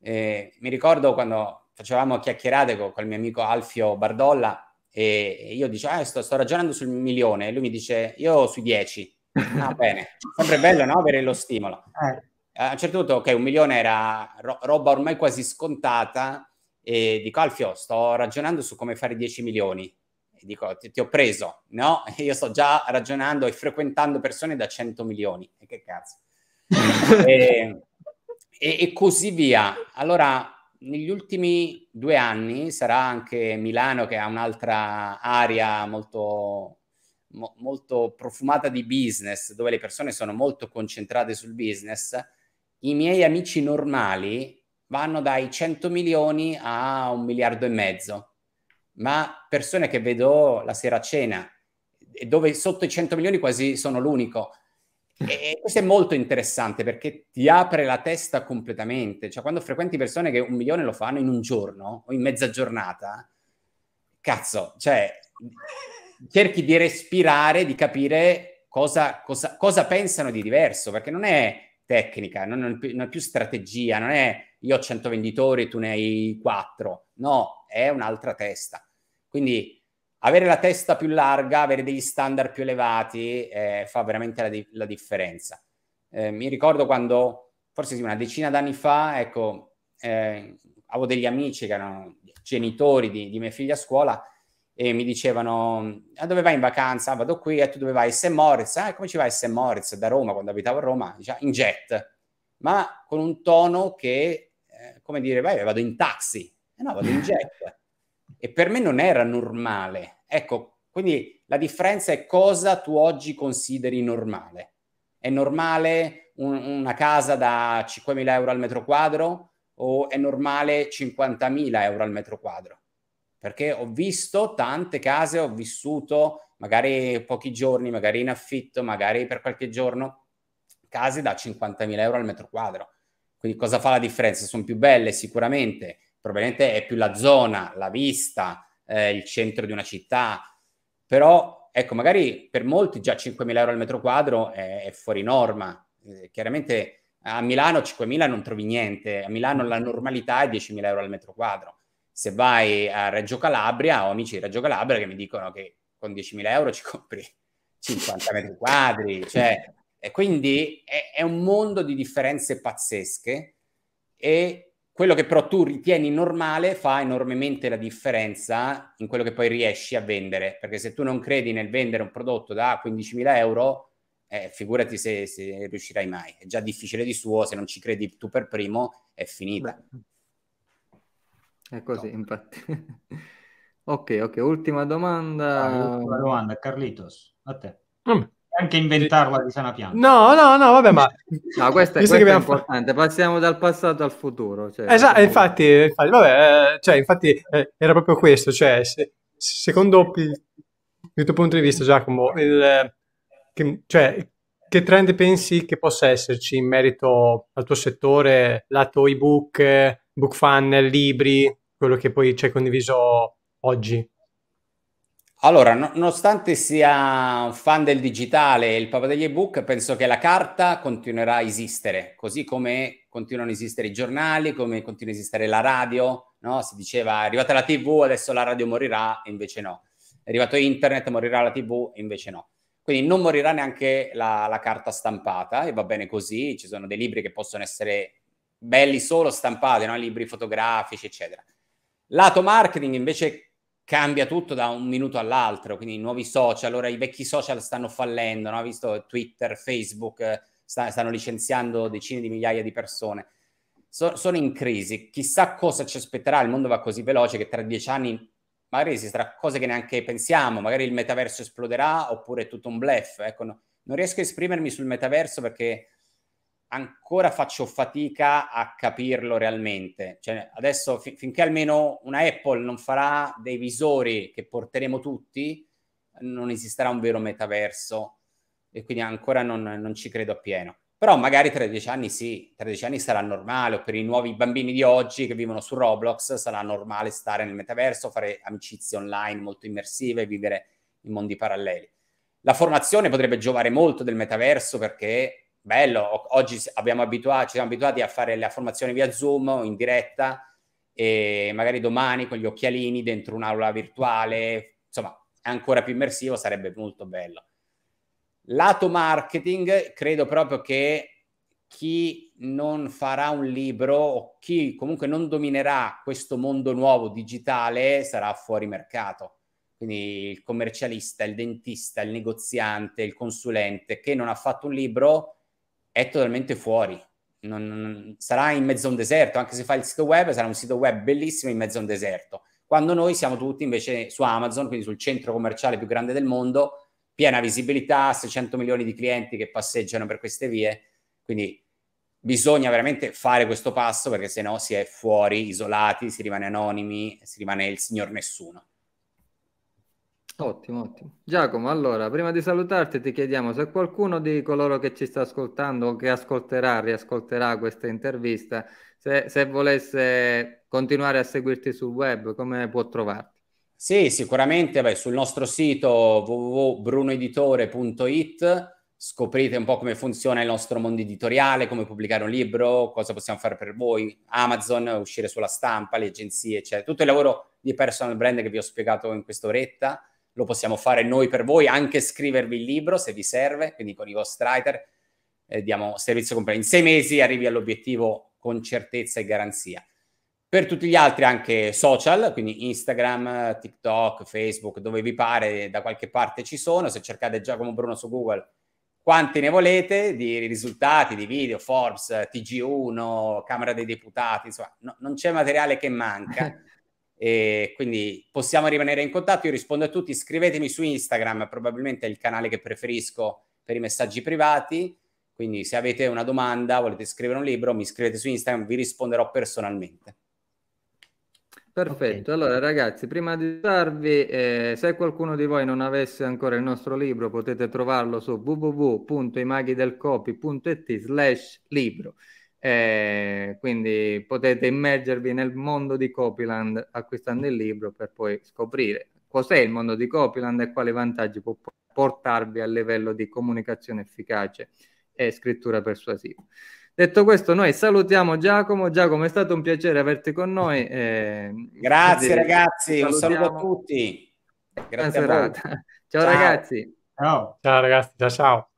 Eh, mi ricordo quando facevamo chiacchierate con, con il mio amico Alfio Bardolla, e io dico, ah, sto, sto ragionando sul milione. E lui mi dice, io sui 10. Ah, bene. Sempre bello, no? Avere lo stimolo. Eh. A un certo punto, ok, un milione era ro- roba ormai quasi scontata. E dico, Alfio, sto ragionando su come fare 10 milioni. E dico, ti, ti ho preso. No, io sto già ragionando e frequentando persone da 100 milioni. E che cazzo. e, e, e così via. Allora, negli ultimi due anni sarà anche Milano che ha un'altra area molto, mo, molto profumata di business, dove le persone sono molto concentrate sul business, i miei amici normali vanno dai 100 milioni a un miliardo e mezzo, ma persone che vedo la sera a cena, dove sotto i 100 milioni quasi sono l'unico e questo è molto interessante perché ti apre la testa completamente. Cioè, quando frequenti persone che un milione lo fanno in un giorno o in mezza giornata, cazzo, cioè, cerchi di respirare, di capire cosa, cosa, cosa pensano di diverso, perché non è tecnica, non, non, non è più strategia, non è io ho 100 venditori, tu ne hai 4, no, è un'altra testa. Quindi avere la testa più larga, avere degli standard più elevati eh, fa veramente la, di- la differenza. Eh, mi ricordo quando, forse sì, una decina d'anni fa, ecco, eh, avevo degli amici che erano genitori di, di mia figlia a scuola e mi dicevano ah, dove vai in vacanza? Ah, vado qui, e tu dove vai? S. Moritz, ah, come ci vai S. Moritz da Roma, quando abitavo a Roma, diciamo, in jet, ma con un tono che, eh, come dire, vai, vado in taxi, eh no, vado in jet. E per me non era normale, Ecco, quindi la differenza è cosa tu oggi consideri normale. È normale un, una casa da 5.000 euro al metro quadro o è normale 50.000 euro al metro quadro? Perché ho visto tante case, ho vissuto magari pochi giorni, magari in affitto, magari per qualche giorno, case da 50.000 euro al metro quadro. Quindi cosa fa la differenza? Sono più belle sicuramente, probabilmente è più la zona, la vista, eh, il centro di una città, però ecco, magari per molti già 5.000 euro al metro quadro è, è fuori norma. Eh, chiaramente a Milano 5.000 non trovi niente, a Milano la normalità è 10.000 euro al metro quadro. Se vai a Reggio Calabria, ho amici di Reggio Calabria che mi dicono che con 10.000 euro ci compri 50 metri quadri, cioè, e quindi è, è un mondo di differenze pazzesche e quello che però tu ritieni normale fa enormemente la differenza in quello che poi riesci a vendere, perché se tu non credi nel vendere un prodotto da 15.000 euro, eh, figurati se, se, riuscirai mai. È già difficile di suo, se non ci credi tu per primo, è finita. Beh, è così, no. infatti. ok, ok, ultima domanda. Ah, ultima domanda, Carlitos, a te. Mm anche inventarla di sana pianta. No, no, no, vabbè, ma... No, questa, questa è importante, fatto... passiamo dal passato al futuro. Cioè... Esatto, infatti, infatti, vabbè, eh, cioè, infatti eh, era proprio questo, cioè, se, secondo il, il, tuo punto di vista, Giacomo, il, che, cioè, che trend pensi che possa esserci in merito al tuo settore, lato ebook, book funnel, libri, quello che poi ci hai condiviso oggi? Allora, nonostante sia un fan del digitale e il papà degli ebook, penso che la carta continuerà a esistere, così come continuano a esistere i giornali, come continua a esistere la radio, no? Si diceva, è arrivata la TV, adesso la radio morirà, e invece no. È arrivato internet, morirà la TV, e invece no. Quindi non morirà neanche la, la carta stampata, e va bene così, ci sono dei libri che possono essere belli solo stampati, no? libri fotografici, eccetera. Lato marketing invece cambia tutto da un minuto all'altro, quindi nuovi social, allora i vecchi social stanno fallendo, no? visto Twitter, Facebook eh, sta, stanno licenziando decine di migliaia di persone, so, sono in crisi, chissà cosa ci aspetterà, il mondo va così veloce che tra dieci anni magari esisterà cose che neanche pensiamo, magari il metaverso esploderà oppure è tutto un bluff, ecco, no, non riesco a esprimermi sul metaverso perché ancora faccio fatica a capirlo realmente. Cioè, adesso fin- finché almeno una Apple non farà dei visori che porteremo tutti, non esisterà un vero metaverso e quindi ancora non, non ci credo appieno. Però magari tra dieci anni sì, tra dieci anni sarà normale, o per i nuovi bambini di oggi che vivono su Roblox sarà normale stare nel metaverso, fare amicizie online molto immersive, vivere in mondi paralleli. La formazione potrebbe giovare molto del metaverso perché bello, oggi abbiamo abituato, ci siamo abituati a fare la formazione via Zoom in diretta e magari domani con gli occhialini dentro un'aula virtuale, insomma, è ancora più immersivo, sarebbe molto bello. Lato marketing, credo proprio che chi non farà un libro o chi comunque non dominerà questo mondo nuovo digitale sarà fuori mercato. Quindi il commercialista, il dentista, il negoziante, il consulente che non ha fatto un libro è totalmente fuori. Non, non, sarà in mezzo a un deserto, anche se fa il sito web, sarà un sito web bellissimo in mezzo a un deserto. Quando noi siamo tutti invece su Amazon, quindi sul centro commerciale più grande del mondo, piena visibilità, 600 milioni di clienti che passeggiano per queste vie. Quindi bisogna veramente fare questo passo perché se no si è fuori, isolati, si rimane anonimi, si rimane il signor nessuno. Ottimo, ottimo. Giacomo, allora, prima di salutarti ti chiediamo se qualcuno di coloro che ci sta ascoltando o che ascolterà, riascolterà questa intervista, se, se volesse continuare a seguirti sul web, come può trovarti? Sì, sicuramente beh, sul nostro sito www.brunoeditore.it scoprite un po' come funziona il nostro mondo editoriale, come pubblicare un libro, cosa possiamo fare per voi, Amazon, uscire sulla stampa, le agenzie, eccetera. Tutto il lavoro di personal brand che vi ho spiegato in questa oretta lo possiamo fare noi per voi, anche scrivervi il libro se vi serve, quindi con i ghostwriter eh, diamo servizio completo. In sei mesi arrivi all'obiettivo con certezza e garanzia. Per tutti gli altri anche social, quindi Instagram, TikTok, Facebook, dove vi pare, da qualche parte ci sono. Se cercate Giacomo Bruno su Google, quanti ne volete di risultati, di video, Forbes, TG1, Camera dei Deputati, insomma, no, non c'è materiale che manca. E quindi possiamo rimanere in contatto. Io rispondo a tutti. Scrivetemi su Instagram, probabilmente è il canale che preferisco per i messaggi privati. Quindi se avete una domanda, volete scrivere un libro, mi scrivete su Instagram, vi risponderò personalmente. Perfetto, okay. allora ragazzi, prima di darvi, eh, se qualcuno di voi non avesse ancora il nostro libro, potete trovarlo su www.imaghidelcopi.it slash libro. Eh, quindi potete immergervi nel mondo di Copyland acquistando il libro per poi scoprire cos'è il mondo di Copyland e quali vantaggi può portarvi a livello di comunicazione efficace e scrittura persuasiva. Detto questo, noi salutiamo Giacomo. Giacomo, è stato un piacere averti con noi. Eh, Grazie ragazzi, un saluto a tutti. Grazie a Ciao, ciao ragazzi. Ciao, ciao ragazzi, ciao ciao.